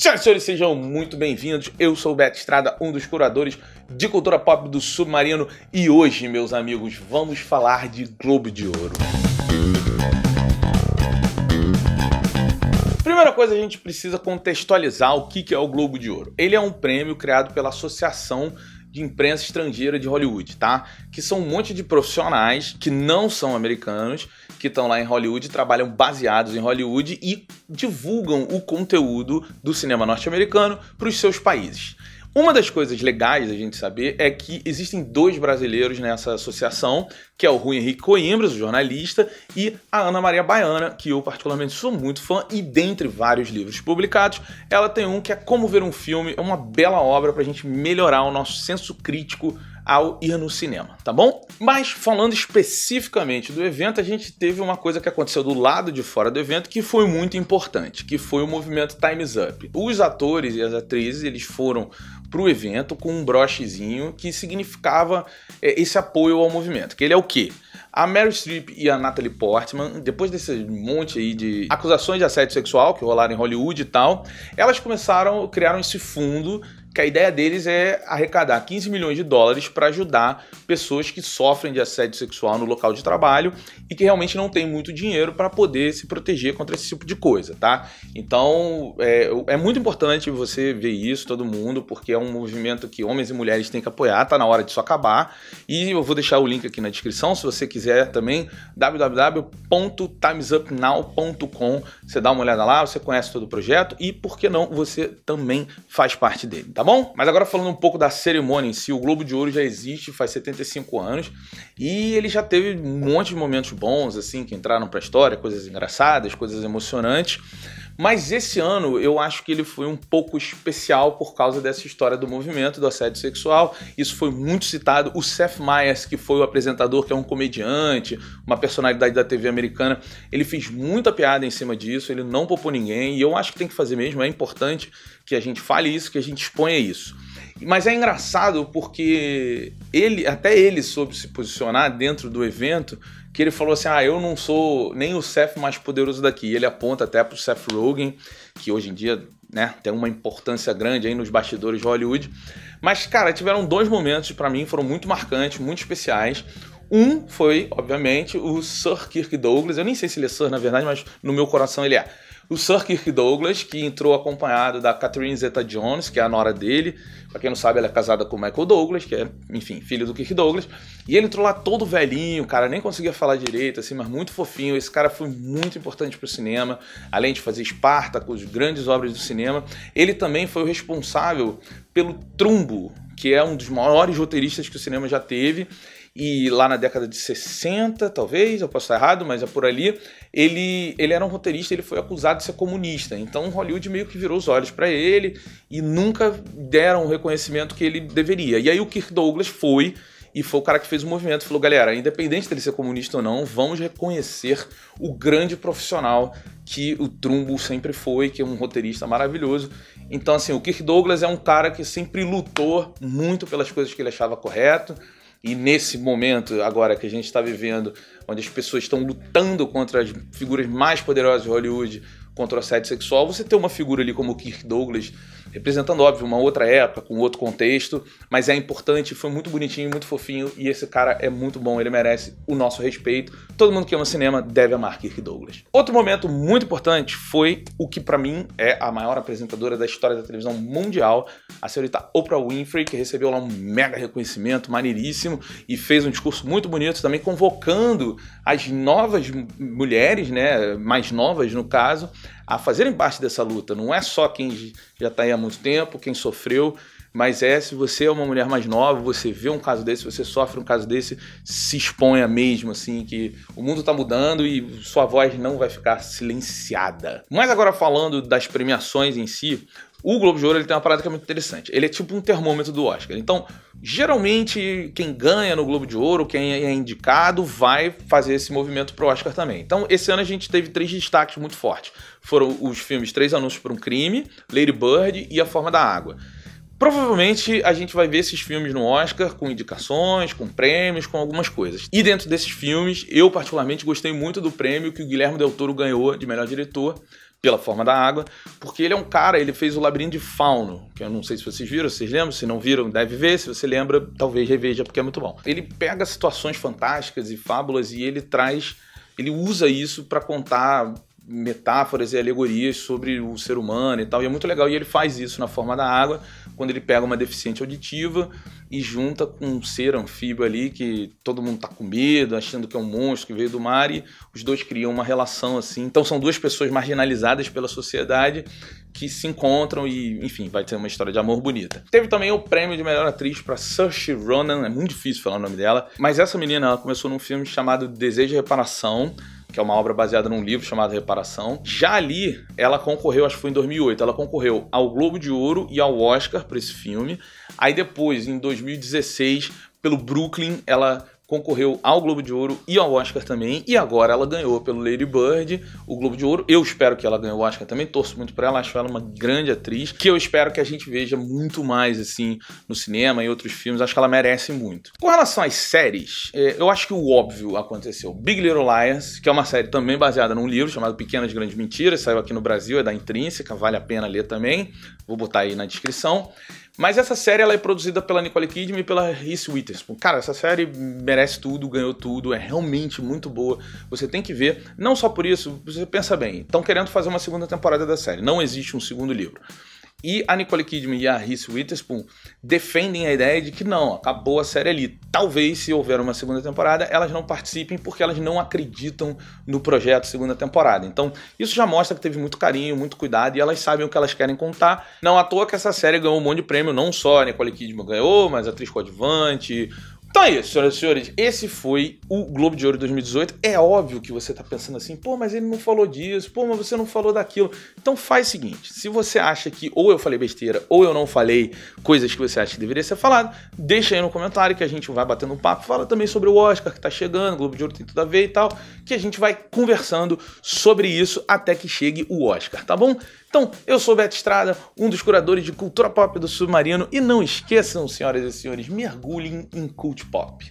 Senhoras e senhores, sejam muito bem-vindos. Eu sou o Beto Estrada, um dos curadores de cultura pop do Submarino, e hoje, meus amigos, vamos falar de Globo de Ouro. Primeira coisa, a gente precisa contextualizar o que é o Globo de Ouro. Ele é um prêmio criado pela Associação de Imprensa Estrangeira de Hollywood, tá? Que são um monte de profissionais que não são americanos que estão lá em Hollywood, trabalham baseados em Hollywood e divulgam o conteúdo do cinema norte-americano para os seus países. Uma das coisas legais da gente saber é que existem dois brasileiros nessa associação, que é o Rui Henrique Coimbra, o jornalista, e a Ana Maria Baiana, que eu particularmente sou muito fã, e dentre vários livros publicados, ela tem um que é Como Ver um Filme, é uma bela obra para a gente melhorar o nosso senso crítico ao ir no cinema, tá bom? Mas falando especificamente do evento, a gente teve uma coisa que aconteceu do lado de fora do evento que foi muito importante, que foi o movimento Times Up. Os atores e as atrizes, eles foram para o evento com um brochezinho que significava é, esse apoio ao movimento, que ele é o quê? A Meryl Streep e a Natalie Portman, depois desse monte aí de acusações de assédio sexual que rolaram em Hollywood e tal, elas começaram, criaram esse fundo que a ideia deles é arrecadar 15 milhões de dólares para ajudar pessoas que sofrem de assédio sexual no local de trabalho e que realmente não têm muito dinheiro para poder se proteger contra esse tipo de coisa, tá? Então é, é, muito importante você ver isso, todo mundo, porque é um movimento que homens e mulheres têm que apoiar, tá na hora disso acabar. E eu vou deixar o link aqui na descrição, se você quiser também, www.timesupnow.com. Você dá uma olhada lá, você conhece todo o projeto e, por que não, você também faz parte dele, tá bom? bom? Mas agora falando um pouco da cerimônia em si, o Globo de Ouro já existe faz 75 anos e ele já teve um monte de momentos bons, assim, que entraram para a história, coisas engraçadas, coisas emocionantes. Mas esse ano eu acho que ele foi um pouco especial por causa dessa história do movimento, do assédio sexual. Isso foi muito citado. O Seth Meyers, que foi o apresentador, que é um comediante, uma personalidade da TV americana, ele fez muita piada em cima disso, ele não poupou ninguém. E eu acho que tem que fazer mesmo, é importante que a gente fale isso, que a gente exponha isso. Mas é engraçado porque ele, até ele soube se posicionar dentro do evento, que ele falou assim: "Ah, eu não sou nem o Seth mais poderoso daqui". Ele aponta até pro Seth Rogen, que hoje em dia, né, tem uma importância grande aí nos bastidores de Hollywood. Mas cara, tiveram dois momentos para mim foram muito marcantes, muito especiais. Um foi, obviamente, o Sir Kirk Douglas. Eu nem sei se ele é Sir, na verdade, mas no meu coração ele é o Sir Kirk Douglas, que entrou acompanhado da Catherine Zeta-Jones, que é a nora dele. Pra quem não sabe, ela é casada com o Michael Douglas, que é, enfim, filho do Kirk Douglas. E ele entrou lá todo velhinho, cara, nem conseguia falar direito, assim, mas muito fofinho. Esse cara foi muito importante pro cinema, além de fazer as grandes obras do cinema. Ele também foi o responsável pelo Trumbo, que é um dos maiores roteiristas que o cinema já teve e lá na década de 60, talvez, eu posso estar errado, mas é por ali, ele, ele era um roteirista, ele foi acusado de ser comunista. Então Hollywood meio que virou os olhos para ele e nunca deram o reconhecimento que ele deveria. E aí o Kirk Douglas foi e foi o cara que fez o movimento, falou: "Galera, independente dele ser comunista ou não, vamos reconhecer o grande profissional que o Trumbo sempre foi, que é um roteirista maravilhoso. Então, assim, o Kirk Douglas é um cara que sempre lutou muito pelas coisas que ele achava correto, e nesse momento agora que a gente está vivendo, onde as pessoas estão lutando contra as figuras mais poderosas de Hollywood, contra o assédio sexual, você ter uma figura ali como o Kirk Douglas, representando, óbvio, uma outra época, com outro contexto, mas é importante, foi muito bonitinho, muito fofinho, e esse cara é muito bom, ele merece o nosso respeito. Todo mundo que ama cinema deve amar Kirk Douglas. Outro momento muito importante foi o que para mim é a maior apresentadora da história da televisão mundial, a senhorita Oprah Winfrey, que recebeu lá um mega reconhecimento, maneiríssimo, e fez um discurso muito bonito também, convocando as novas mulheres, né, mais novas no caso, a fazerem parte dessa luta. Não é só quem já está aí há muito tempo, quem sofreu, mas é se você é uma mulher mais nova, você vê um caso desse, você sofre um caso desse, se exponha mesmo, assim, que o mundo está mudando e sua voz não vai ficar silenciada. Mas agora falando das premiações em si, o Globo de Ouro ele tem uma parada que é muito interessante. Ele é tipo um termômetro do Oscar. Então, Geralmente, quem ganha no Globo de Ouro, quem é indicado, vai fazer esse movimento pro Oscar também. Então, esse ano a gente teve três destaques muito fortes. Foram os filmes Três Anúncios para um Crime, Lady Bird e A Forma da Água. Provavelmente a gente vai ver esses filmes no Oscar com indicações, com prêmios, com algumas coisas. E dentro desses filmes, eu particularmente gostei muito do prêmio que o Guilherme Del Toro ganhou de melhor diretor pela forma da água, porque ele é um cara, ele fez o Labirinto de Fauno, que eu não sei se vocês viram, vocês lembram, se não viram, deve ver, se você lembra, talvez reveja, porque é muito bom. Ele pega situações fantásticas e fábulas e ele traz, ele usa isso para contar metáforas e alegorias sobre o ser humano e tal, e é muito legal, e ele faz isso na forma da água, quando ele pega uma deficiente auditiva, e junta com um ser anfíbio ali que todo mundo tá com medo, achando que é um monstro que veio do mar e os dois criam uma relação assim. Então são duas pessoas marginalizadas pela sociedade que se encontram e, enfim, vai ter uma história de amor bonita. Teve também o prêmio de melhor atriz para Saoirse Ronan, é muito difícil falar o nome dela, mas essa menina ela começou num filme chamado Desejo de Reparação, que é uma obra baseada num livro chamado Reparação. Já ali, ela concorreu, acho que foi em 2008, ela concorreu ao Globo de Ouro e ao Oscar para esse filme. Aí depois, em 2016, pelo Brooklyn, ela concorreu ao Globo de Ouro e ao Oscar também, e agora ela ganhou pelo Lady Bird o Globo de Ouro. Eu espero que ela ganhe o Oscar também, torço muito para ela, acho ela uma grande atriz, que eu espero que a gente veja muito mais assim no cinema e outros filmes, acho que ela merece muito. Com relação às séries, é, eu acho que o óbvio aconteceu. Big Little Lies, que é uma série também baseada num livro chamado Pequenas Grandes Mentiras, saiu aqui no Brasil, é da Intrínseca, vale a pena ler também, vou botar aí na descrição. Mas essa série ela é produzida pela Nicole Kidman e pela Reese Witherspoon. Cara, essa série merece merece tudo, ganhou tudo, é realmente muito boa. Você tem que ver. Não só por isso, você pensa bem, estão querendo fazer uma segunda temporada da série. Não existe um segundo livro. E a Nicole Kidman e a Reese Witherspoon defendem a ideia de que não, acabou a série ali. Talvez, se houver uma segunda temporada, elas não participem porque elas não acreditam no projeto segunda temporada. Então, isso já mostra que teve muito carinho, muito cuidado e elas sabem o que elas querem contar. Não à toa que essa série ganhou um monte de prêmio, não só a Nicole Kidman ganhou, mas a atriz coadjuvante, então é isso, senhoras e senhores. Esse foi o Globo de Ouro 2018. É óbvio que você está pensando assim, pô, mas ele não falou disso, pô, mas você não falou daquilo. Então faz o seguinte: se você acha que ou eu falei besteira ou eu não falei coisas que você acha que deveria ser falado, deixa aí no comentário que a gente vai batendo um papo. Fala também sobre o Oscar que está chegando, o Globo de Ouro tem tudo a ver e tal, que a gente vai conversando sobre isso até que chegue o Oscar, tá bom? Então, eu sou Beto Estrada, um dos curadores de cultura pop do Submarino, e não esqueçam, senhoras e senhores, mergulhem em cultura Pop.